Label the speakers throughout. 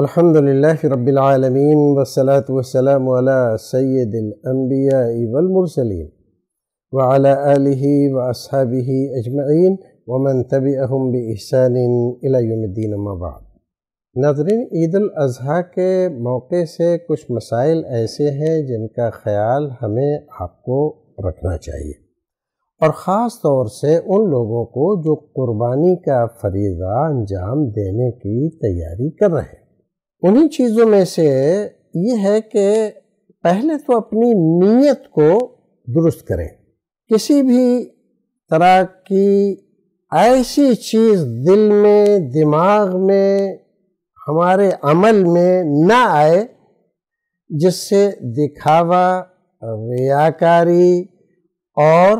Speaker 1: अल्हम्दुलिल्लाहिरब्बिलालमीन वसलात वसलाम अला सय्यदिलअंबिया वल मुरसलीन व अला आलिहि व अस्हाबिहि अजमईन व मन तबिअहुम बि इहसान इला यौमिद्दीन मबाद नाजरीन ईद अज़हा के मौके से कुछ मसाइल ऐसे हैं जिनका ख्याल हमें आपको रखना चाहिए और ख़ास तौर से उन लोगों को जो कुर्बानी का फरीज़ा अंजाम देने की तैयारी कर रहे हैं उन्हीं चीज़ों में से ये है कि पहले तो अपनी नीयत को दुरुस्त करें किसी भी तरह की ऐसी चीज़ दिल में दिमाग में हमारे अमल में ना आए जिससे दिखावा रियाकारी और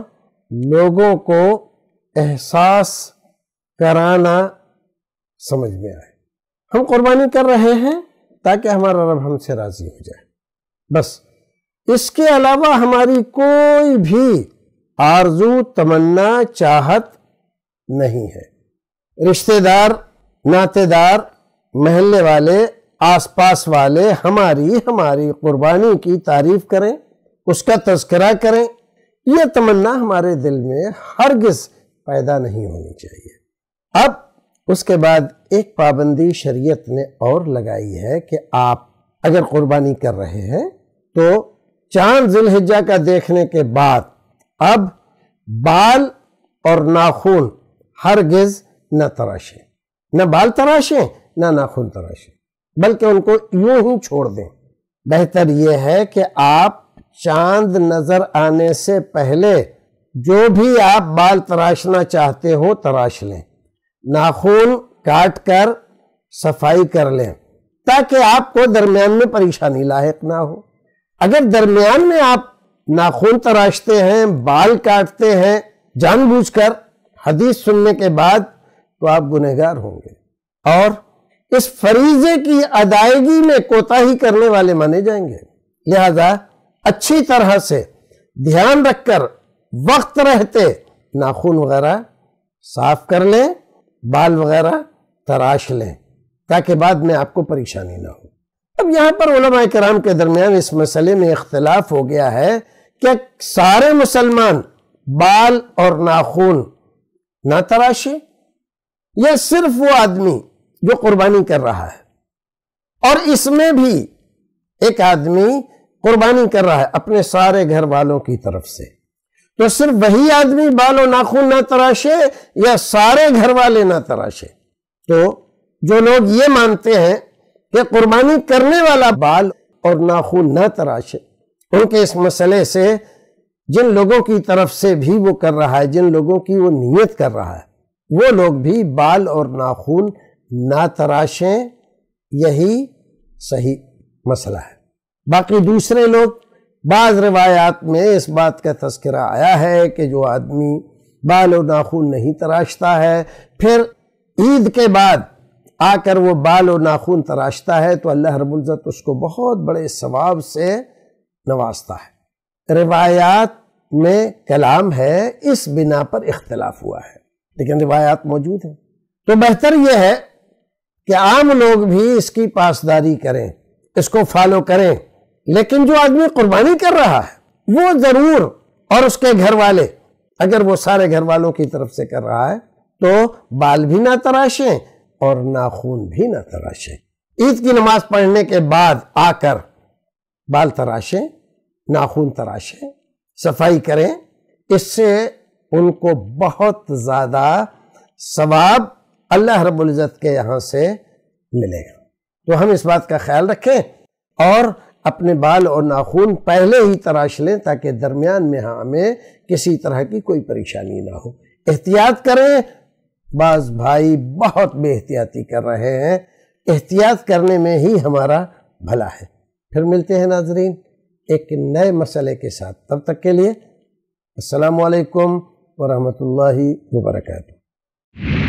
Speaker 1: लोगों को एहसास कराना समझ में आए हम कुर्बानी कर रहे हैं ताकि हमारा रब हमसे राज़ी हो जाए बस इसके अलावा हमारी कोई भी आरजू तमन्ना चाहत नहीं है रिश्तेदार नातेदार महल्ले वाले आसपास वाले हमारी हमारी कुर्बानी की तारीफ करें उसका तस्करा करें यह तमन्ना हमारे दिल में हरगिज पैदा नहीं होनी चाहिए अब उसके बाद एक पाबंदी शरीयत ने और लगाई है कि आप अगर कुर्बानी कर रहे हैं तो चांद जिलहिजा का देखने के बाद अब बाल और नाखून हरगिज न तराशें न बाल तराशें ना नाखून तराशें बल्कि उनको यूं ही छोड़ दें बेहतर यह है कि आप चांद नज़र आने से पहले जो भी आप बाल तराशना चाहते हो तराश लें नाखून काट कर सफाई कर लें ताकि आपको दरमियान में परेशानी लाक ना हो अगर दरमियान में आप नाखून तराशते हैं बाल काटते हैं जानबूझकर हदीस सुनने के बाद तो आप गुनहगार होंगे और इस फरीजे की अदायगी में कोताही करने वाले माने जाएंगे लिहाजा अच्छी तरह से ध्यान रखकर वक्त रहते नाखून वगैरह साफ कर लें बाल वगैरह तराश लें ताकि बाद में आपको परेशानी ना हो अब यहाँ पर कराम के दरमियान इस मसले में इख्तलाफ हो गया है कि सारे मुसलमान बाल और नाखून ना तराशे या सिर्फ वो आदमी जो कुर्बानी कर रहा है और इसमें भी एक आदमी कुर्बानी कर रहा है अपने सारे घर वालों की तरफ से तो सिर्फ वही आदमी बाल और नाखून ना तराशे या सारे घर वाले ना तराशे तो जो लोग ये मानते हैं कि कुर्बानी करने वाला बाल और नाखून ना तराशे उनके इस मसले से जिन लोगों की तरफ से भी वो कर रहा है जिन लोगों की वो नीयत कर रहा है वो लोग भी बाल और नाखून ना तराशें यही सही मसला है बाकी दूसरे लोग बाज़ रवायात में इस बात का तस्करा आया है कि जो आदमी बाल और नाखून नहीं तराशता है फिर ईद के बाद आकर वो बाल और नाखून तराशता है तो अल्लाह रबुल्ज़त उसको बहुत बड़े सवाब से नवाजता है रिवायात में कलाम है इस बिना पर इख्तलाफ हुआ है लेकिन रिवायात मौजूद है तो बेहतर यह है कि आम लोग भी इसकी पासदारी करें इसको फॉलो करें लेकिन जो आदमी कुर्बानी कर रहा है वो जरूर और उसके घर वाले अगर वो सारे घर वालों की तरफ से कर रहा है तो बाल भी ना तराशें और नाखून भी ना तराशें ईद की नमाज पढ़ने के बाद आकर बाल तराशें नाखून तराशें सफाई करें इससे उनको बहुत ज़्यादा सवाब अल्लाह रबुल्ज़त के यहाँ से मिलेगा तो हम इस बात का ख्याल रखें और अपने बाल और नाखून पहले ही तराश लें ताकि दरमियान में हमें हाँ किसी तरह की कोई परेशानी ना हो एहतियात करें बाज भाई बहुत बेहतियाती कर रहे हैं एहतियात करने में ही हमारा भला है फिर मिलते हैं नाजरीन एक नए मसले के साथ तब तक के लिए असलकम ला वर्का